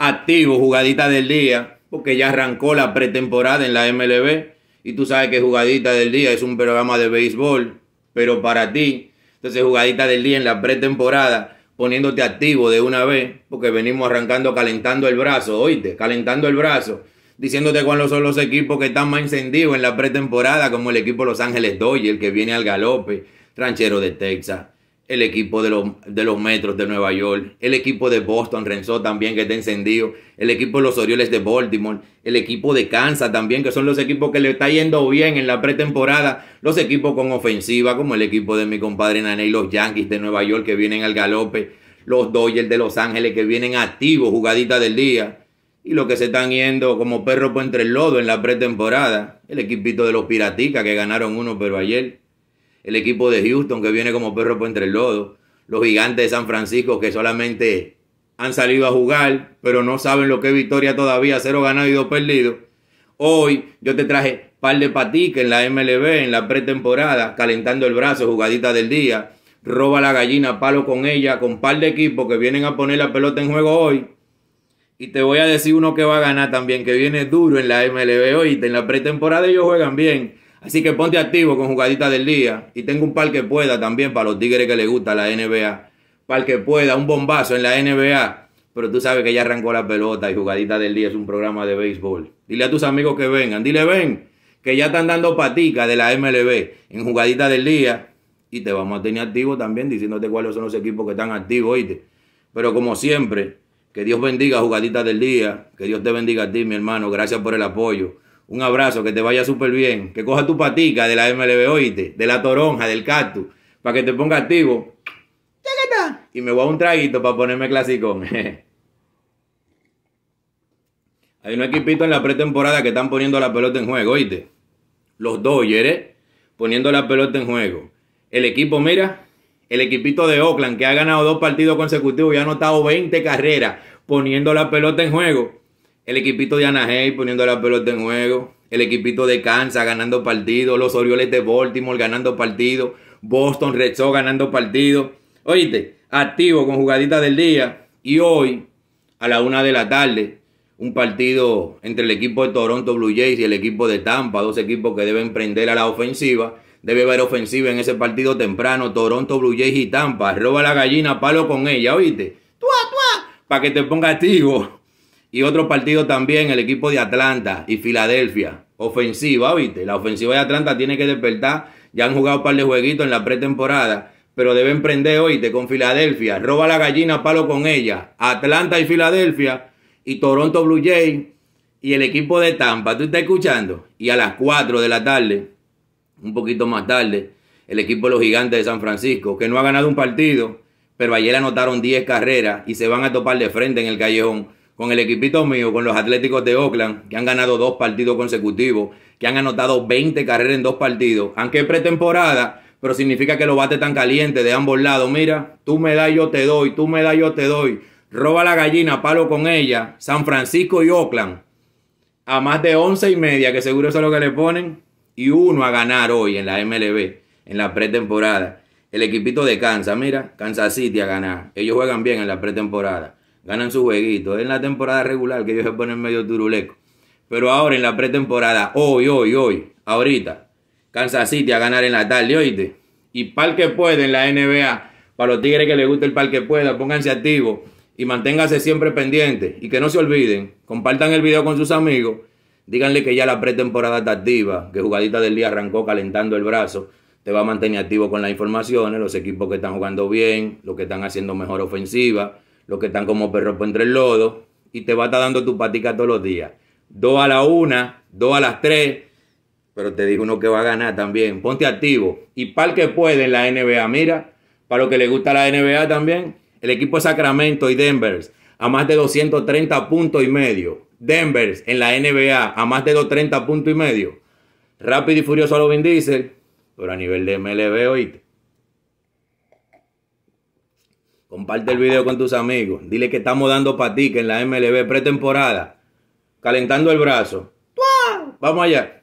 activo, jugadita del día, porque ya arrancó la pretemporada en la MLB y tú sabes que jugadita del día es un programa de béisbol, pero para ti, entonces jugadita del día en la pretemporada, poniéndote activo de una vez, porque venimos arrancando calentando el brazo, oíste, calentando el brazo, diciéndote cuáles son los equipos que están más encendidos en la pretemporada, como el equipo Los Ángeles Dodgers, que viene al galope, ranchero de Texas el equipo de los, Metros de Nueva York, el equipo de Boston, Renzo también que está encendido, el equipo de los Orioles de Baltimore, el equipo de Kansas también, que son los equipos que le está yendo bien en la pretemporada, los equipos con ofensiva, como el equipo de mi compadre y los Yankees de Nueva York que vienen al galope, los Dodgers de Los Ángeles que vienen activos, jugadita del día, y los que se están yendo como perro por entre el lodo en la pretemporada, el equipito de los Piraticas que ganaron uno pero ayer el equipo de Houston que viene como perro por entre el lodo, los gigantes de San Francisco que solamente han salido a jugar, pero no saben lo que es victoria todavía, cero ganado y dos perdidos. Hoy yo te traje par de patiques en la MLB, en la pretemporada, calentando el brazo, jugadita del día, roba la gallina, palo con ella, con par de equipos que vienen a poner la pelota en juego hoy. Y te voy a decir uno que va a ganar también, que viene duro en la MLB hoy, en la pretemporada ellos juegan bien Así que ponte activo con Jugadita del día. Y tengo un par que pueda también para los tigres que les gusta la NBA. Par que pueda, un bombazo en la NBA. Pero tú sabes que ya arrancó la pelota y jugadita del día es un programa de béisbol. Dile a tus amigos que vengan. Dile, ven, que ya están dando patica de la MLB en jugadita del día. Y te vamos a tener activo también diciéndote cuáles son los equipos que están activos, oíste. Pero como siempre, que Dios bendiga Jugadita del día. Que Dios te bendiga a ti, mi hermano. Gracias por el apoyo. Un abrazo, que te vaya súper bien. Que coja tu patica de la MLB, oíste, de la toronja, del cactus, para que te ponga activo. Y me voy a un traguito para ponerme clasicón. Hay un equipito en la pretemporada que están poniendo la pelota en juego, oíste. Los Dodgers, poniendo la pelota en juego. El equipo, mira, el equipito de Oakland, que ha ganado dos partidos consecutivos y ha anotado 20 carreras, poniendo la pelota en juego. El equipito de Anaheim poniendo la pelota en juego. El equipito de Kansas ganando partido. Los Orioles de Baltimore ganando partido. Boston Red Sox ganando partido. Oíste, activo con jugadita del día. Y hoy, a la una de la tarde, un partido entre el equipo de Toronto Blue Jays y el equipo de Tampa, dos equipos que deben prender a la ofensiva. Debe haber ofensiva en ese partido temprano. Toronto Blue Jays y Tampa. Roba la gallina, palo con ella, oíste. Para que te ponga activo. Y otro partido también, el equipo de Atlanta y Filadelfia. Ofensiva, ¿viste? La ofensiva de Atlanta tiene que despertar. Ya han jugado un par de jueguitos en la pretemporada, pero deben prender, ¿oíste? Con Filadelfia. Roba la gallina, palo con ella. Atlanta y Filadelfia y Toronto Blue Jays y el equipo de Tampa. ¿Tú estás escuchando? Y a las 4 de la tarde, un poquito más tarde, el equipo de los Gigantes de San Francisco, que no ha ganado un partido, pero ayer anotaron 10 carreras y se van a topar de frente en el callejón con el equipito mío, con los Atléticos de Oakland, que han ganado dos partidos consecutivos, que han anotado 20 carreras en dos partidos, aunque es pretemporada, pero significa que lo bate tan caliente de ambos lados. Mira, tú me das, yo te doy, tú me das, yo te doy. Roba la gallina, palo con ella, San Francisco y Oakland. A más de once y media, que seguro eso es lo que le ponen. Y uno a ganar hoy en la MLB, en la pretemporada. El equipito de Kansas, mira, Kansas City a ganar. Ellos juegan bien en la pretemporada ganan su jueguito. En la temporada regular que ellos se ponen medio turuleco. Pero ahora en la pretemporada, hoy, hoy, hoy, ahorita, Kansas City a ganar en la tarde, oíste. Y pal que puede en la NBA, para los tigres que les guste el pal que pueda, pónganse activos y manténganse siempre pendientes. Y que no se olviden, compartan el video con sus amigos. Díganle que ya la pretemporada está activa, que jugadita del día arrancó calentando el brazo. Te va a mantener activo con las informaciones, los equipos que están jugando bien, los que están haciendo mejor ofensiva los que están como perros por entre el lodo, y te va a estar dando tu patica todos los días. Dos a la una, dos a las tres, pero te digo uno que va a ganar también. Ponte activo. Y para que puede en la NBA, mira, para lo que le gusta la NBA también, el equipo de Sacramento y Denver a más de 230 puntos y medio. Denver en la NBA a más de 230 puntos y medio. Rápido y furioso a lo Vin pero a nivel de MLB, hoy Comparte el video con tus amigos. Dile que estamos dando Que en la MLB pretemporada. Calentando el brazo. Vamos allá.